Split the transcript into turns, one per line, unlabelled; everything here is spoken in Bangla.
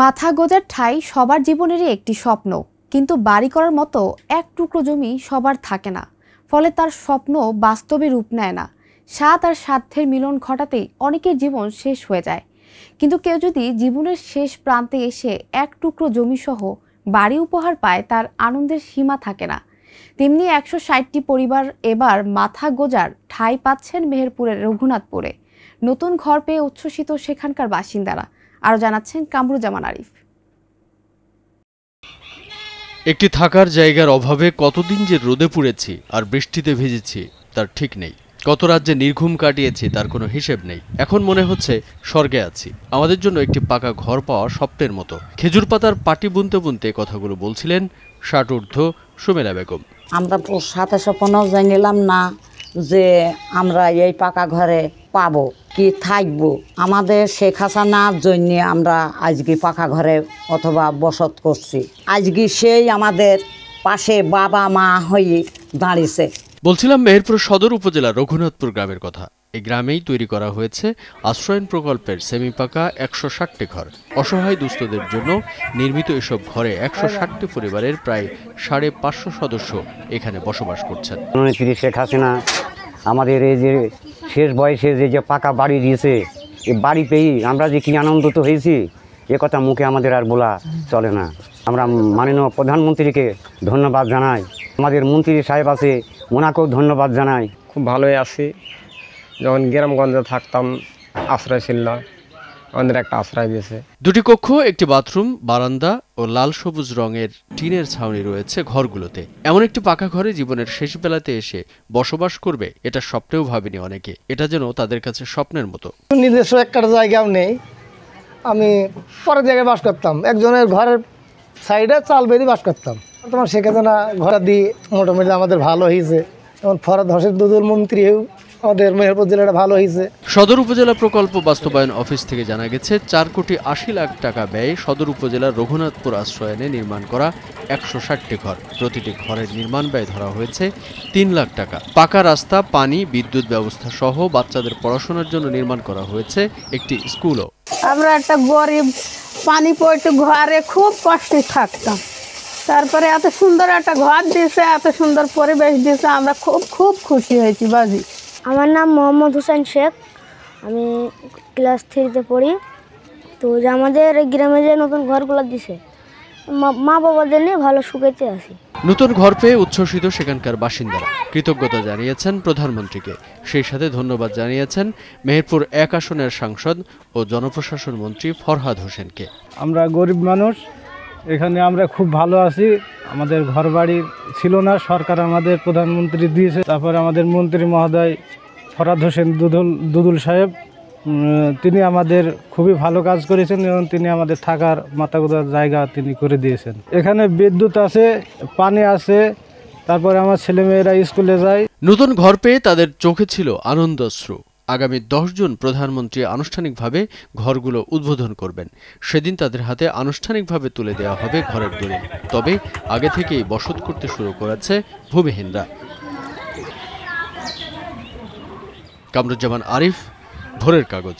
মাথা গোজার ঠাই সবার জীবনেরই একটি স্বপ্ন কিন্তু বাড়ি করার মতো এক টুকরো জমি সবার থাকে না ফলে তার স্বপ্ন বাস্তবে রূপ নেয় না স্বাদ আর সাধ্যের মিলন ঘটাতেই অনেকের জীবন শেষ হয়ে যায় কিন্তু কেউ যদি জীবনের শেষ প্রান্তে এসে এক টুকরো জমিসহ বাড়ি উপহার পায় তার আনন্দের সীমা থাকে না তেমনি একশো ষাটটি পরিবার এবার মাথা গোজার ঠাঁই পাচ্ছেন মেহেরপুরের রঘুনাথপুরে নতুন ঘর পেয়ে উচ্ছ্বসিত সেখানকার বাসিন্দারা আরো জানাচ্ছেন জামান আরিফ একটি থাকার জায়গার অভাবে কতদিন যে রোদে পুড়েছি আর বৃষ্টিতে ভিজেছি তার ঠিক নেই কত রাজ্যে নির্ঘুম কাটিয়েছি তার কোনো হিসেব নেই এখন মনে হচ্ছে স্বর্গে আছি আমাদের জন্য একটি পাকা ঘর পাওয়া স্বপ্নের মতো খেজুর পাতার পাটি বুনতে বুনতে কথাগুলো বলছিলেন ষাটঊর্ধ্ব সুমেলা বেগম আমরা সাথে স্বপ্নও জানিলাম না যে আমরা এই পাকা ঘরে পাবো কি থাকবো আমাদের শেখ হাসানার জন্যে আমরা আজকে পাকা ঘরে অথবা বসত করছি আজকে সেই আমাদের পাশে বাবা মা হয়ে দাঁড়িয়েছে বলছিলাম মেহেরপুর সদর উপজেলার রঘুনাথপুর গ্রামের কথা এই গ্রামেই তৈরি করা হয়েছে আশ্রয়ন প্রকল্পের সেমি পাকা একশো ষাটটি ঘর অসহায় দুস্থদের জন্য নির্মিত এসব ঘরে একশো ষাটটি পরিবারের প্রায় সাড়ে পাঁচশো সদস্য এখানে বসবাস করছেন শেখ হাসিনা আমাদের এই যে শেষ বয়সে যে যে পাকা বাড়ি দিয়েছে এ বাড়ি পেয়েই আমরা যে কী আনন্দ তো হয়েছি এ কথা মুখে আমাদের আর বলা চলে না আমরা মাননীয় প্রধানমন্ত্রীকে ধন্যবাদ জানাই আমাদের মন্ত্রী সাহেব আছে ওনাকেও ধন্যবাদ জানাই খুব ভালোই আছি যখন গ্রামগঞ্জে থাকতাম আশ্রয় ছিল আমাদের একটা আশ্রয় দিয়েছে দুটি কক্ষ একটি বাথরুম বারান্দা ও লাল সবুজ রঙের টিনের ছাউনি রয়েছে ঘরগুলোতে এমন একটি পাকা ঘরে জীবনের শেষ বেলাতে এসে বসবাস করবে এটা স্বপ্নেও ভাবিনি অনেকে এটা যেন তাদের কাছে স্বপ্নের মতো নিজস্ব একটা জায়গাও নেই আমি পরের জায়গায় বাস করতাম একজনের ঘরের সাইডে চাল বেঁধে বাস করতাম তোমার সেখানে ঘোরা দিয়ে মোটামুটি আমাদের ভালো হয়েছে এবং ফরাদ হোসেন দুদুল মন্ত্রীও আমাদের মেহেরপুর জেলাটা ভালো হয়েছে সদর উপজেলা প্রকল্প বাস্তবায়ন অফিস থেকে জানা গেছে চার কোটি আশি লাখ টাকা ব্যয়ে সদর উপজেলার রঘুনাথপুর আশ্রয়নে নির্মাণ করা একশো ষাটটি ঘর প্রতিটি ঘরের নির্মাণ ব্যয় ধরা হয়েছে তিন লাখ টাকা পাকা রাস্তা পানি বিদ্যুৎ ব্যবস্থা সহ বাচ্চাদের পড়াশোনার জন্য নির্মাণ করা হয়েছে একটি স্কুলও আমরা একটা গরিব পানি পড়তে ঘরে খুব কষ্টে থাকতাম তারপরে এত সুন্দর একটা ঘর দিয়েছে এত সুন্দর পরিবেশ দিয়েছে আমরা খুব খুব খুশি হয়েছি বাজি আমার নাম মোহাম্মদ হোসেন শেখ আমি ক্লাস থ্রিতে পড়ি তো যে আমাদের গ্রামে যে নতুন ঘরগুলো দিছে মা বাবাদের নিয়ে ভালো সুখেতে আছি নতুন ঘর পেয়ে উচ্ছ্বসিত সেখানকার বাসিন্দারা কৃতজ্ঞতা জানিয়েছেন প্রধানমন্ত্রীকে সেই সাথে ধন্যবাদ জানিয়েছেন মেহেরপুর এক আসনের সাংসদ ও জনপ্রশাসন মন্ত্রী ফরহাদ হোসেনকে আমরা গরিব মানুষ এখানে আমরা খুব ভালো আছি আমাদের ঘর ছিল না সরকার আমাদের প্রধানমন্ত্রী দিয়েছে তারপরে আমাদের মন্ত্রী মহোদয় ফরাদ হোসেন দুদুল দুদুল সাহেব তিনি আমাদের খুবই ভালো কাজ করেছেন এবং তিনি আমাদের থাকার মাতাগোদার জায়গা তিনি করে দিয়েছেন এখানে বিদ্যুৎ আছে পানি আছে তারপরে আমার ছেলেমেয়েরা স্কুলে যায় নতুন ঘর পেয়ে তাদের চোখে ছিল আনন্দশ্রু আগামী দশ জুন প্রধানমন্ত্রী আনুষ্ঠানিকভাবে ঘরগুলো উদ্বোধন করবেন সেদিন তাদের হাতে আনুষ্ঠানিকভাবে তুলে দেওয়া হবে ঘরের দূরে তবে আগে থেকেই বসত করতে শুরু করেছে ভূমিহীনরা কামরুজ্জামান আরিফ ভোরের কাগজ